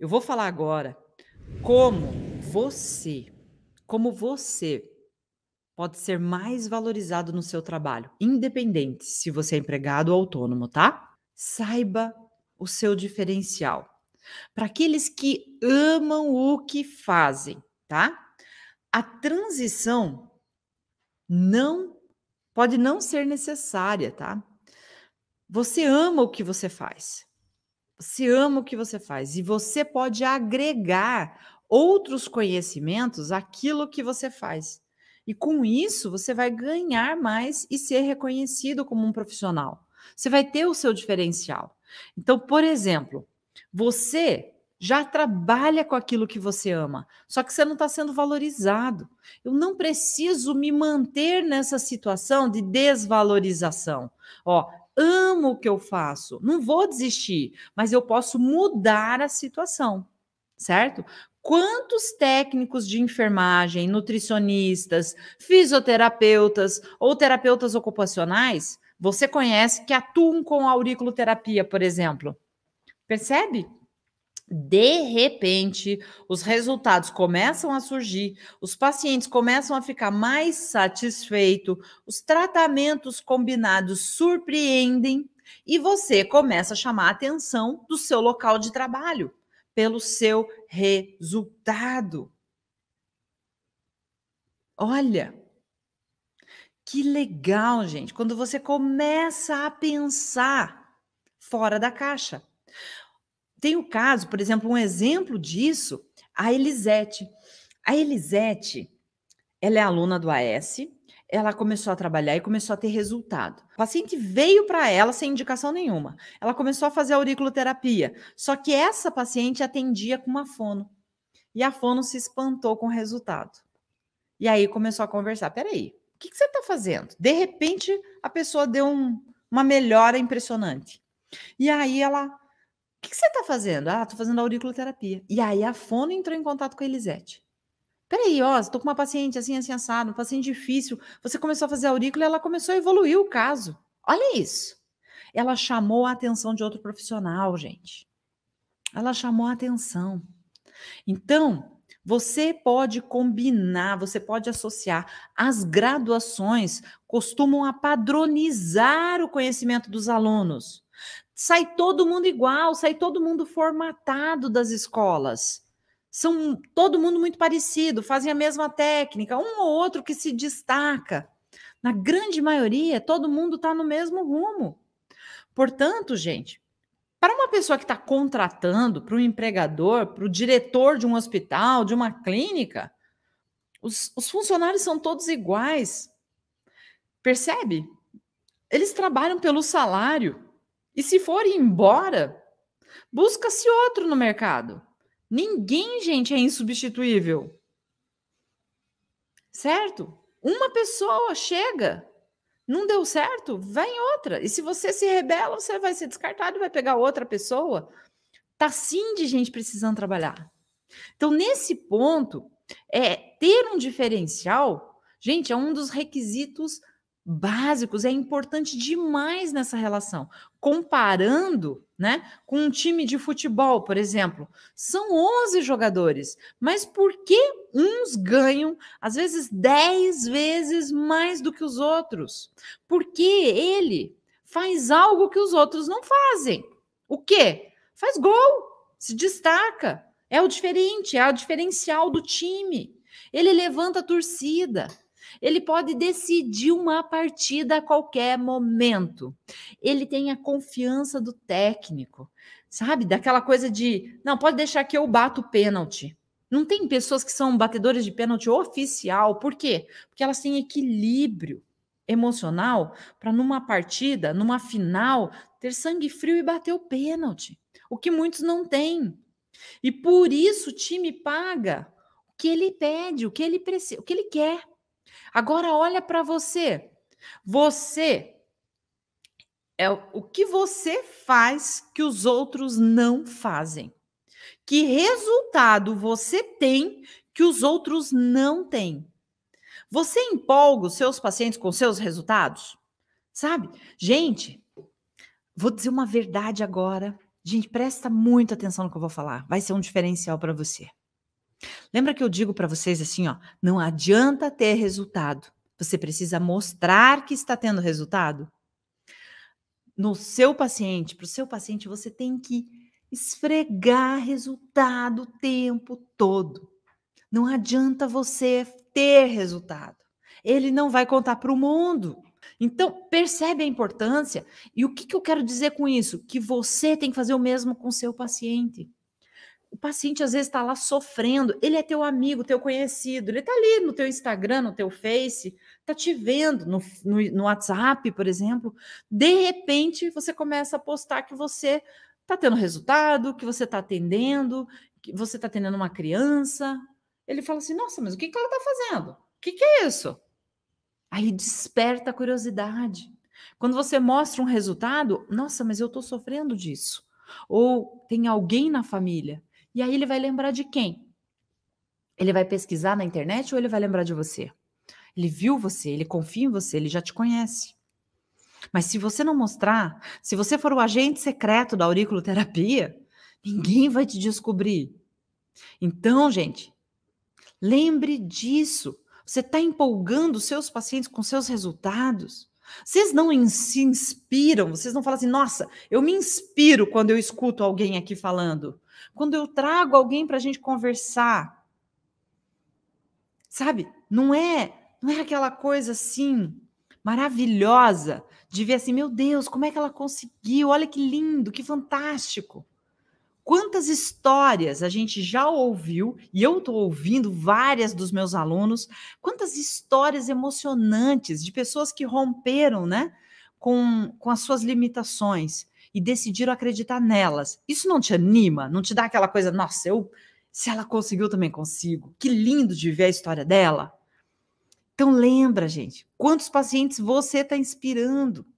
Eu vou falar agora como você, como você pode ser mais valorizado no seu trabalho, independente se você é empregado ou autônomo, tá? Saiba o seu diferencial. Para aqueles que amam o que fazem, tá? A transição não pode não ser necessária, tá? Você ama o que você faz. Você ama o que você faz e você pode agregar outros conhecimentos àquilo que você faz. E com isso, você vai ganhar mais e ser reconhecido como um profissional. Você vai ter o seu diferencial. Então, por exemplo, você já trabalha com aquilo que você ama, só que você não está sendo valorizado. Eu não preciso me manter nessa situação de desvalorização. Ó, amo o que eu faço, não vou desistir, mas eu posso mudar a situação, certo? Quantos técnicos de enfermagem, nutricionistas, fisioterapeutas ou terapeutas ocupacionais você conhece que atuam com auriculoterapia, por exemplo? Percebe? De repente, os resultados começam a surgir, os pacientes começam a ficar mais satisfeitos, os tratamentos combinados surpreendem e você começa a chamar a atenção do seu local de trabalho pelo seu resultado. Olha, que legal, gente, quando você começa a pensar fora da caixa tem o caso, por exemplo, um exemplo disso, a Elisete. A Elisete, ela é aluna do AS, ela começou a trabalhar e começou a ter resultado. O paciente veio para ela sem indicação nenhuma. Ela começou a fazer auriculoterapia. Só que essa paciente atendia com uma fono. E a fono se espantou com o resultado. E aí começou a conversar. Peraí, o que, que você está fazendo? De repente, a pessoa deu um, uma melhora impressionante. E aí ela o que, que, você está fazendo? Ah, estou fazendo auriculoterapia. E aí a fono entrou em contato com a Elisete. Peraí, ó, estou com uma paciente assim, assim, assado, um paciente difícil. Você começou a fazer aurícula e ela começou a evoluir o caso. Olha isso. Ela chamou a atenção de outro profissional, gente. Ela chamou a atenção. Então, você pode combinar, você pode associar. As graduações costumam a padronizar o conhecimento dos alunos. Sai todo mundo igual, sai todo mundo formatado das escolas. São todo mundo muito parecido, fazem a mesma técnica, um ou outro que se destaca. Na grande maioria, todo mundo está no mesmo rumo. Portanto, gente, para uma pessoa que está contratando, para um empregador, para o diretor de um hospital, de uma clínica, os, os, funcionários são todos iguais. Percebe? Eles trabalham pelo salário. E se for embora, busca-se outro no mercado. Ninguém, gente, é insubstituível. Certo? Uma pessoa chega, não deu certo, vai em outra. E se você se rebela, você vai ser descartado e vai pegar outra pessoa. Tá sim de gente precisando trabalhar. Então, nesse ponto, é ter um diferencial, gente, é um dos requisitos básicos é importante demais nessa relação. Comparando, né, com um time de futebol, por exemplo, são 11 jogadores, mas por que uns ganham às vezes 10 vezes mais do que os outros? Porque ele faz algo que os outros não fazem. O quê? Faz gol, se destaca, é o diferente, é o diferencial do time. Ele levanta a torcida, ele pode decidir uma partida a qualquer momento. Ele tem a confiança do técnico, sabe? Daquela coisa de, não, pode deixar que eu bato o pênalti. Não tem pessoas que são batedores de pênalti oficial, por quê? Porque elas têm equilíbrio emocional para numa partida, numa final, ter sangue frio e bater o pênalti, o que muitos não têm. E por isso o time paga o que ele pede, o que ele precisa, o que ele quer. Agora olha para você. Você é o que você faz que os outros não fazem. Que resultado você tem que os outros não têm? Você empolga os seus pacientes com seus resultados? Sabe? Gente, vou dizer uma verdade agora. Gente, presta muita atenção no que eu vou falar. Vai ser um diferencial para você. Lembra que eu digo para vocês assim, ó, não adianta ter resultado. Você precisa mostrar que está tendo resultado. No seu paciente, para o seu paciente, você tem que esfregar resultado o tempo todo. Não adianta você ter resultado. Ele não vai contar para o mundo. Então, percebe a importância. E o que, que eu quero dizer com isso? Que você tem que fazer o mesmo com o seu paciente o paciente às vezes está lá sofrendo, ele é teu amigo, teu conhecido, ele está ali no teu Instagram, no teu Face, está te vendo no, no, no, WhatsApp, por exemplo. De repente, você começa a postar que você está tendo resultado, que você está atendendo, que você está atendendo uma criança. Ele fala assim: nossa, mas o que, que ela está fazendo? O que, que é isso? Aí desperta a curiosidade. Quando você mostra um resultado, nossa, mas eu estou sofrendo disso. Ou tem alguém na família e aí ele vai lembrar de quem? Ele vai pesquisar na internet ou ele vai lembrar de você? Ele viu você, ele confia em você, ele já te conhece. Mas se você não mostrar, se você for o agente secreto da auriculoterapia, ninguém vai te descobrir. Então, gente, lembre disso. Você está empolgando seus pacientes com seus resultados. Vocês não se inspiram, vocês não falam assim, nossa, eu me inspiro quando eu escuto alguém aqui falando, quando eu trago alguém para a gente conversar. Sabe? Não é, não é aquela coisa assim maravilhosa de ver assim, meu Deus, como é que ela conseguiu? Olha que lindo, que fantástico. Quantas histórias a gente já ouviu, e eu estou ouvindo várias dos meus alunos, quantas histórias emocionantes de pessoas que romperam né, com, com as suas limitações e decidiram acreditar nelas. Isso não te anima? Não te dá aquela coisa, nossa, eu, se ela conseguiu, também consigo. Que lindo de ver a história dela. Então lembra, gente, quantos pacientes você está inspirando?